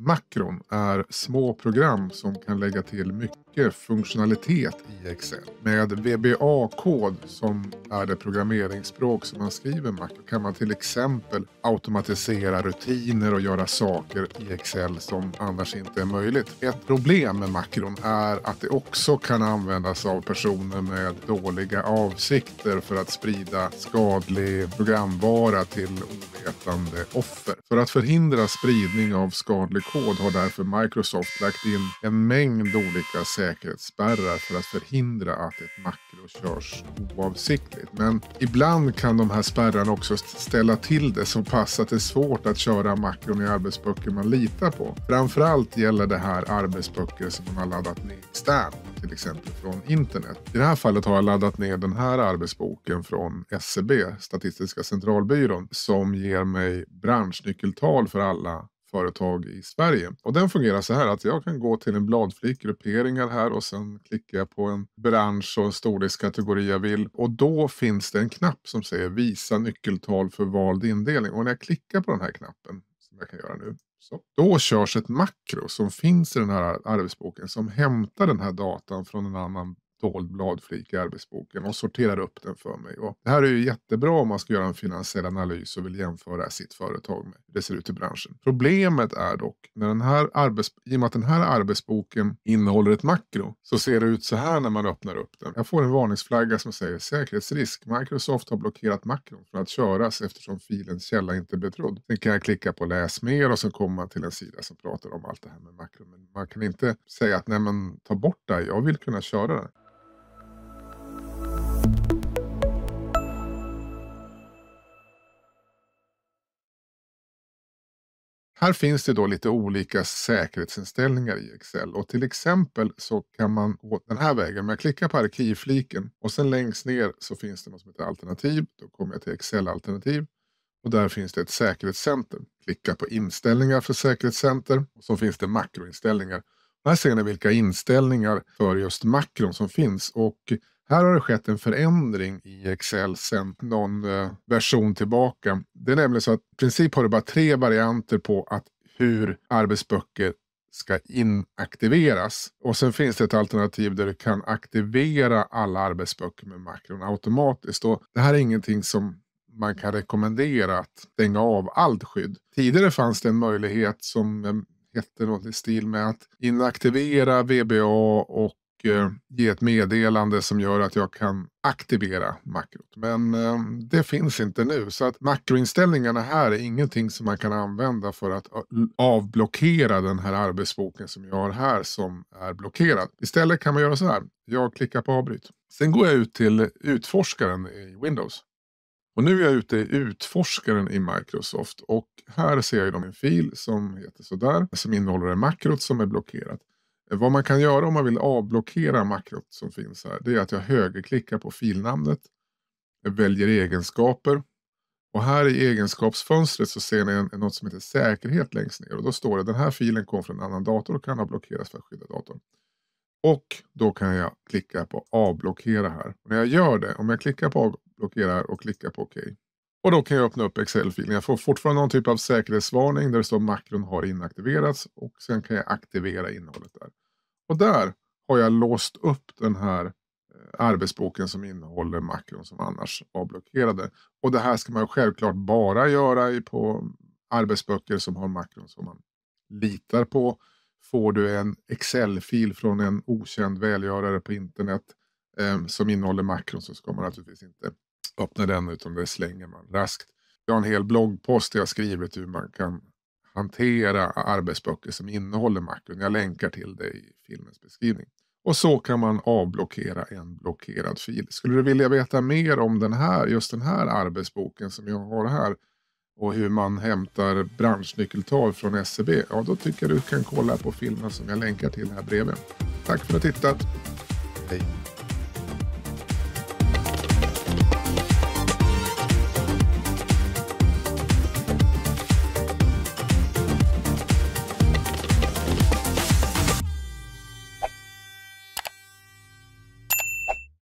Makron är små program som kan lägga till mycket funktionalitet i Excel. Med VBA-kod som är det programmeringsspråk som man skriver makro kan man till exempel automatisera rutiner och göra saker i Excel som annars inte är möjligt. Ett problem med makron är att det också kan användas av personer med dåliga avsikter för att sprida skadlig programvara till ovetande offer. För att förhindra spridning av skadlig kod har därför Microsoft lagt in en mängd olika säkerhetsspärrar för att förhindra att ett makro körs oavsiktligt. Men ibland kan de här spärrarna också ställa till det så pass att det är svårt att köra makron i arbetsböcker man litar på. Framförallt gäller det här arbetsböcker som man har laddat ner externt, till exempel från internet. I det här fallet har jag laddat ner den här arbetsboken från SCB, e Statistiska centralbyrån, som ger mig branschnyckeltal för alla företag i Sverige. Och den fungerar så här att jag kan gå till en bladflik, grupperingar här och sen klickar jag på en bransch och en storlekskategori jag vill. Och då finns det en knapp som säger visa nyckeltal för vald indelning. Och när jag klickar på den här knappen, som jag kan göra nu, så, då körs ett makro som finns i den här arbetsboken som hämtar den här datan från en annan dold bladflik i arbetsboken och sorterar upp den för mig. Och det här är ju jättebra om man ska göra en finansiell analys och vill jämföra sitt företag med hur det ser ut i branschen. Problemet är dock, när den här arbets... i och med att den här arbetsboken innehåller ett makro, så ser det ut så här när man öppnar upp den. Jag får en varningsflagga som säger säkerhetsrisk. Microsoft har blockerat makron från att köras eftersom filens källa inte är trodd. Sen kan jag klicka på läs mer och så kommer man till en sida som pratar om allt det här med makron. Men man kan inte säga att nej men ta bort det här, jag vill kunna köra det. Här finns det då lite olika säkerhetsinställningar i Excel och till exempel så kan man gå den här vägen om jag klickar på arkivfliken och sen längst ner så finns det något som heter alternativ. Då kommer jag till Excel-alternativ och där finns det ett säkerhetscenter. Klicka på inställningar för säkerhetscenter och så finns det makroinställningar. här ser ni vilka inställningar för just makron som finns och här har det skett en förändring i Excel sedan någon eh, version tillbaka det är nämligen så att i princip har du bara tre varianter på att hur arbetsböcker ska inaktiveras. Och sen finns det ett alternativ där du kan aktivera alla arbetsböcker med makron automatiskt. Och det här är ingenting som man kan rekommendera att stänga av allt skydd. Tidigare fanns det en möjlighet som hette något i stil med att inaktivera VBA och och eh, ge ett meddelande som gör att jag kan aktivera makrot. Men eh, det finns inte nu så att makroinställningarna här är ingenting som man kan använda för att eh, avblockera den här arbetsboken som jag har här som är blockerad. Istället kan man göra så här. Jag klickar på avbryt. Sen går jag ut till utforskaren i Windows. Och nu är jag ute i utforskaren i Microsoft och här ser jag då en fil som heter sådär som innehåller en makrot som är blockerat. Vad man kan göra om man vill avblockera makrot som finns här, det är att jag högerklickar på filnamnet, väljer egenskaper och här i egenskapsfönstret så ser ni något som heter säkerhet längst ner och då står det den här filen kom från en annan dator och kan ha blockerats för att skydda datorn. Och då kan jag klicka på avblockera här. Och när jag gör det, om jag klickar på avblockera och klickar på OK, och då kan jag öppna upp Excel-filen. Jag får fortfarande någon typ av säkerhetsvarning där det står makron har inaktiverats och sen kan jag aktivera innehållet där. Och där har jag låst upp den här eh, arbetsboken som innehåller makron som annars var blockerade. Och det här ska man självklart bara göra på arbetsböcker som har makron som man litar på. Får du en Excel-fil från en okänd välgörare på internet eh, som innehåller makron så ska man naturligtvis inte öppna den utan det slänger man raskt. Jag har en hel bloggpost där jag skrivit hur man kan hantera arbetsböcker som innehåller Macron. Jag länkar till det i filmens beskrivning. Och så kan man avblockera en blockerad fil. Skulle du vilja veta mer om den här, just den här arbetsboken som jag har här och hur man hämtar branschnyckeltal från SCB? E ja, då tycker jag du kan kolla på filmen som jag länkar till här bredvid. Tack för att du tittat. Hej.